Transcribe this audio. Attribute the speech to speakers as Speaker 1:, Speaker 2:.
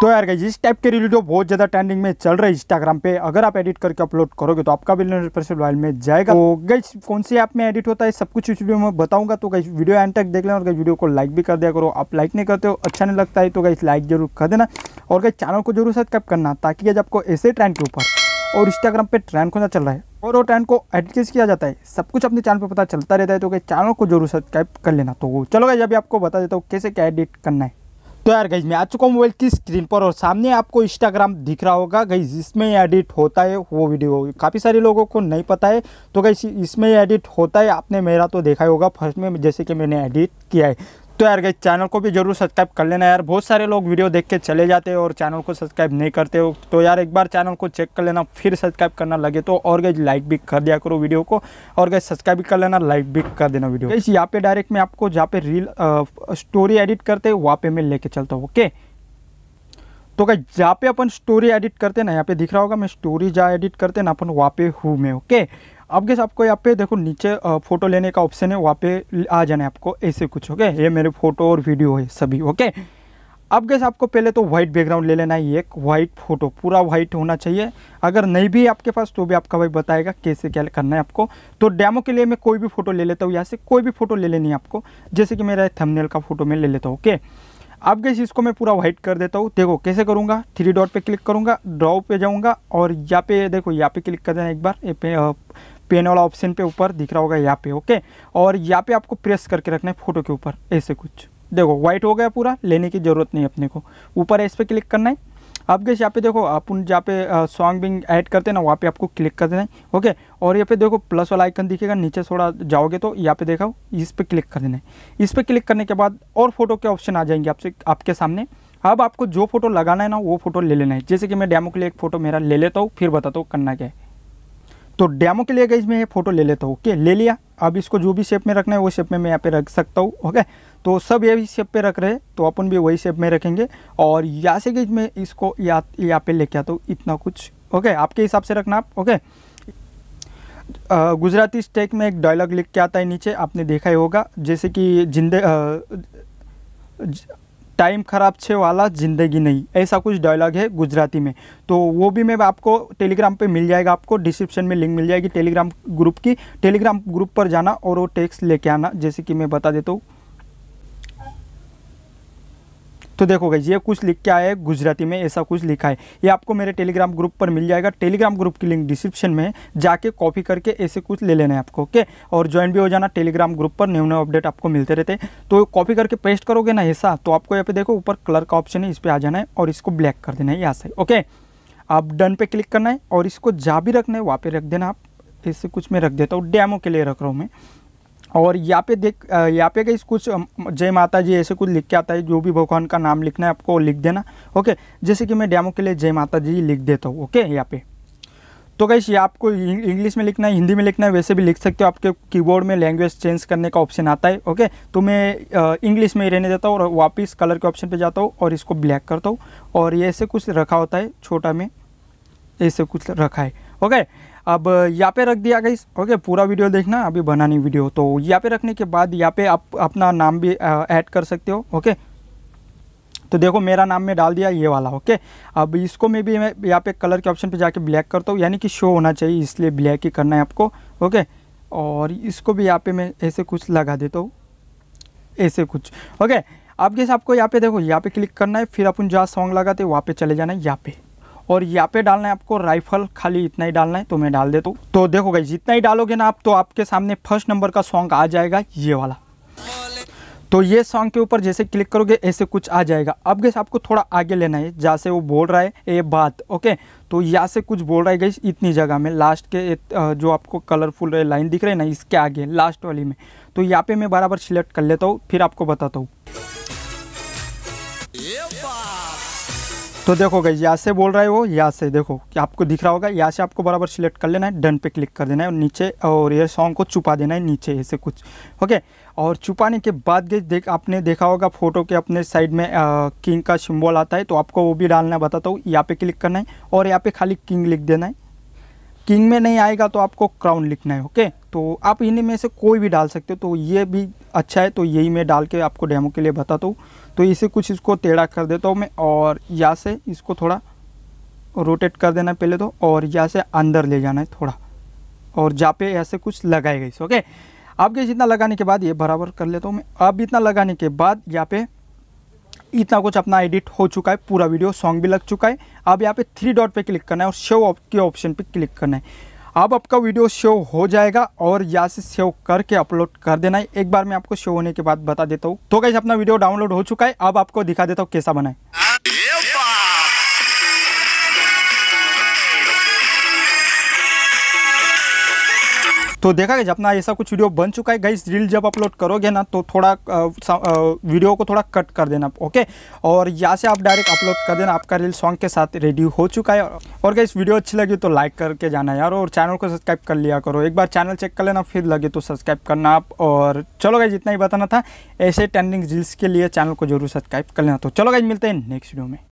Speaker 1: तो यार इस टाइप के वीडियो बहुत ज़्यादा ट्रेंडिंग में चल रहा है इंस्टाग्राम पे अगर आप एडिट करके अपलोड करोगे तो आपका बिल नोटिफिकेशन मोबाइल में जाएगा तो गई कौन सी ऐप में एडिट होता है सब कुछ इस वीडियो में बताऊंगा तो गई वीडियो एंड तक देख लेना और वीडियो को लाइक भी कर दिया करो आप लाइक नहीं करते हो अच्छा नहीं लगता है तो गई लाइक जरूर कर देना और गई चैनल को जरूर सब्सक्राइब करना ताकि आज आपको ऐसे ट्रेंड के ऊपर और इंस्टाग्राम पे ट्रेंड कौन सा चल रहा है और वो ट्रेंड को एडिटेज किया जाता है सब कुछ अपने चैनल पर पता चलता रहता है तो चैनल को जरूर सब्सक्राइब कर लेना तो चलो गाइज अभी आपको बता देता हूँ कैसे क्या एडिट करना है तो यार गईज मैं आ चुका हूँ मोबाइल की स्क्रीन पर और सामने आपको इंस्टाग्राम दिख रहा होगा गई जिसमें एडिट होता है वो वीडियो काफ़ी सारे लोगों को नहीं पता है तो गई इसमें एडिट होता है आपने मेरा तो देखा ही होगा फर्स्ट में जैसे कि मैंने एडिट किया है तो यार गई चैनल को भी जरूर सब्सक्राइब कर लेना यार बहुत सारे लोग वीडियो देख के चले जाते हैं और चैनल को सब्सक्राइब नहीं करते हो तो यार एक बार चैनल को चेक कर लेना फिर सब्सक्राइब करना लगे तो और गई लाइक भी कर दिया करो वीडियो को और गई सब्सक्राइब भी कर लेना लाइक भी कर देना वीडियो इस यहाँ पे डायरेक्ट मैं आपको जहाँ पे रील स्टोरी एडिट करते हैं वहाँ पे मैं लेके चलता हूँ ओके तो गई जहाँ पे अपन स्टोरी एडिट करते ना यहाँ पे दिख रहा होगा मैं स्टोरी जहाँ एडिट करते ना अपन वहाँ पे हूँ मैं ओके अब गैस आपको यहाँ पे देखो नीचे फोटो लेने का ऑप्शन है वहाँ पे आ जाना है आपको ऐसे कुछ ओके ये मेरे फोटो और वीडियो है सभी ओके अब गैस आपको पहले तो व्हाइट बैकग्राउंड ले लेना है एक वाइट फोटो पूरा व्हाइट होना चाहिए अगर नहीं भी आपके पास तो भी आपका भाई बताएगा कैसे क्या करना है आपको तो डैमो के लिए मैं कोई भी फोटो ले लेता हूँ यहाँ से कोई भी फोटो ले लेनी है आपको जैसे कि मेरा थमनेल का फोटो मैं ले लेता हूँ ओके अब गैस इसको मैं पूरा व्हाइट कर देता हूँ देखो कैसे करूँगा थ्री डॉट पर क्लिक करूँगा ड्रॉ पे जाऊँगा और यहाँ पे देखो यहाँ पे क्लिक कर देना एक बार पेन वाला ऑप्शन पे ऊपर दिख रहा होगा यहाँ पे ओके और यहाँ पे आपको प्रेस करके रखना है फोटो के ऊपर ऐसे कुछ देखो व्हाइट हो गया पूरा लेने की ज़रूरत नहीं अपने को ऊपर इस पर क्लिक करना है अब गैस यहाँ पे देखो अपन जहाँ पे सॉन्ग बिंग ऐड करते हैं ना वहाँ पे आपको क्लिक कर देना है ओके और यहाँ पे देखो प्लस वाला आइकन दिखेगा नीचे थोड़ा जाओगे तो यहाँ पे देखो इस पर क्लिक कर देना है इस पर क्लिक करने के बाद और फोटो के ऑप्शन आ जाएंगे आपसे आपके सामने अब आपको जो फोटो लगाना है ना वो फोटो ले लेना है जैसे कि मैं डेमो के लिए एक फोटो मेरा ले लेता हूँ फिर बताता हूँ करना क्या है तो डैमो के लिए गई मैं ये फ़ोटो ले लेता हूँ ओके ले लिया अब इसको जो भी शेप में रखना है वो शेप में मैं यहाँ पे रख सकता हूँ ओके तो सब ये भी शेप पे रख रहे हैं तो अपन भी वही शेप में रखेंगे और यहाँ से गई मैं इसको या यहाँ पे लेके आता हूँ इतना कुछ ओके आपके हिसाब से रखना आप ओके गुजराती स्टेक में एक डायलॉग लिख के आता है नीचे आपने देखा ही होगा जैसे कि जिंदे टाइम ख़राब छे वाला ज़िंदगी नहीं ऐसा कुछ डायलॉग है गुजराती में तो वो भी मैं आपको टेलीग्राम पे मिल जाएगा आपको डिस्क्रिप्शन में लिंक मिल जाएगी टेलीग्राम ग्रुप की टेलीग्राम ग्रुप पर जाना और वो टेक्स्ट लेके आना जैसे कि मैं बता देता हूँ तो देखो गई ये कुछ लिख के आया है गुजराती में ऐसा कुछ लिखा है ये आपको मेरे टेलीग्राम ग्रुप पर मिल जाएगा टेलीग्राम ग्रुप की लिंक डिस्क्रिप्शन में जाके कॉपी करके ऐसे कुछ ले लेना है आपको ओके और ज्वाइन भी हो जाना टेलीग्राम ग्रुप पर न्यू न्यू अपडेट आपको मिलते रहते तो कॉपी करके पेस्ट करोगे ना ऐसा तो आपको यहाँ पे देखो ऊपर कलर का ऑप्शन है इस पर आ जाना है और इसको ब्लैक कर देना है यहाँ से ओके आप डन पे क्लिक करना है और इसको जा भी रखना है वहाँ पर रख देना आप ऐसे कुछ मैं रख देता हूँ डैमो के लिए रख रहा हूँ मैं और यहाँ पे देख यहाँ पे कहीं कुछ जय माता जी ऐसे कुछ लिख के आता है जो भी भगवान का नाम लिखना है आपको लिख देना ओके जैसे कि मैं डैमो के लिए जय माता जी लिख देता हूँ ओके यहाँ पे तो गई ये आपको इंग्लिश में लिखना है हिंदी में लिखना है वैसे भी लिख सकते हो आपके कीबोर्ड में लैंग्वेज चेंज करने का ऑप्शन आता है ओके तो मैं इंग्लिश में ही रहने देता हूँ और वापस कलर के ऑप्शन पे जाता हूँ और इसको ब्लैक करता हूँ और ये ऐसे कुछ रखा होता है छोटा में ऐसे कुछ रखा है ओके अब यहाँ पे रख दिया गई ओके पूरा वीडियो देखना अभी बनानी वीडियो तो यहाँ पे रखने के बाद यहाँ पे आप अपना नाम भी ऐड कर सकते हो ओके तो देखो मेरा नाम में डाल दिया ये वाला ओके अब इसको मैं भी मैं यहाँ पे कलर के ऑप्शन पे जाके ब्लैक करता हूँ यानी कि शो होना चाहिए इसलिए ब्लैक ही करना है आपको ओके और इसको भी यहाँ पे मैं ऐसे कुछ लगा देता हूँ ऐसे कुछ ओके अब जैसे आपको यहाँ पे देखो यहाँ पे क्लिक करना है फिर अपन जहाँ सॉन्ग लगाते हैं वहाँ पर चले जाना है यहाँ पे और यहाँ पे डालना है आपको राइफल खाली इतना ही डालना है तो मैं डाल देता हूँ तो देखो गई जितना ही डालोगे ना आप तो आपके सामने फर्स्ट नंबर का सॉन्ग आ जाएगा ये वाला तो ये सॉन्ग के ऊपर जैसे क्लिक करोगे ऐसे कुछ आ जाएगा अब गैस आपको थोड़ा आगे लेना है जहाँ से वो बोल रहा है ये बात ओके तो यहाँ से कुछ बोल रहा है गैस इतनी जगह में लास्ट के जो आपको कलरफुल लाइन दिख रही है ना इसके आगे लास्ट वाली में तो यहाँ पे मैं बराबर सिलेक्ट कर लेता हूँ फिर आपको बताता हूँ तो देखो गई यहाँ से बोल रहे हो यहाँ से देखो कि आपको दिख रहा होगा यहाँ से आपको बराबर सिलेक्ट कर लेना है डन पे क्लिक कर देना है और नीचे और ये सॉन्ग को छुपा देना है नीचे ऐसे कुछ ओके और छुपाने के बाद गई देख आपने देखा होगा फोटो के अपने साइड में आ, किंग का सिम्बॉल आता है तो आपको वो भी डालना बताता हूँ यहाँ पर क्लिक करना है और यहाँ पर खाली किंग लिख देना है किंग में नहीं आएगा तो आपको क्राउन लिखना है ओके तो आप इन्हीं में से कोई भी डाल सकते हो तो ये भी अच्छा है तो यही मैं डाल के आपको डेमो के लिए बताता हूँ तो इसे कुछ इसको टेढ़ा कर देता हूँ मैं और यहाँ से इसको थोड़ा रोटेट कर देना पहले तो और यहाँ से अंदर ले जाना है थोड़ा और जहाँ पे ऐसे कुछ लगाए गए ओके अब ये जितना लगाने के बाद ये बराबर कर लेता हूँ मैं अब इतना लगाने के बाद यहाँ पे इतना कुछ अपना एडिट हो चुका है पूरा वीडियो सॉन्ग भी लग चुका है अब यहाँ पे थ्री डॉट पे क्लिक करना है और शो ऑप के ऑप्शन पे क्लिक करना है अब आपका वीडियो शो हो जाएगा और यहाँ से सेव करके अपलोड कर देना है एक बार मैं आपको शो होने के बाद बता देता हूँ तो कैसे अपना वीडियो डाउनलोड हो चुका है अब आपको दिखा देता हूँ कैसा बनाए तो देखा गया अपना ऐसा कुछ वीडियो बन चुका है गाइस रील जब अपलोड करोगे ना तो थोड़ा वीडियो को थोड़ा कट कर देना ओके और यहाँ से आप डायरेक्ट अपलोड कर देना आपका रील सॉन्ग के साथ रेडी हो चुका है और गाइस वीडियो अच्छी लगी तो लाइक करके जाना यार और चैनल को सब्सक्राइब कर लिया करो एक बार चैनल चेक कर लेना फिर लगे तो सब्सक्राइब करना आप और चलो गाइज इतना ही बताना था ऐसे ट्रेंडिंग रील्स के लिए चैनल को जरूर सब्सक्राइब कर लेना तो चलो गाइज मिलते हैं नेक्स्ट वीडियो में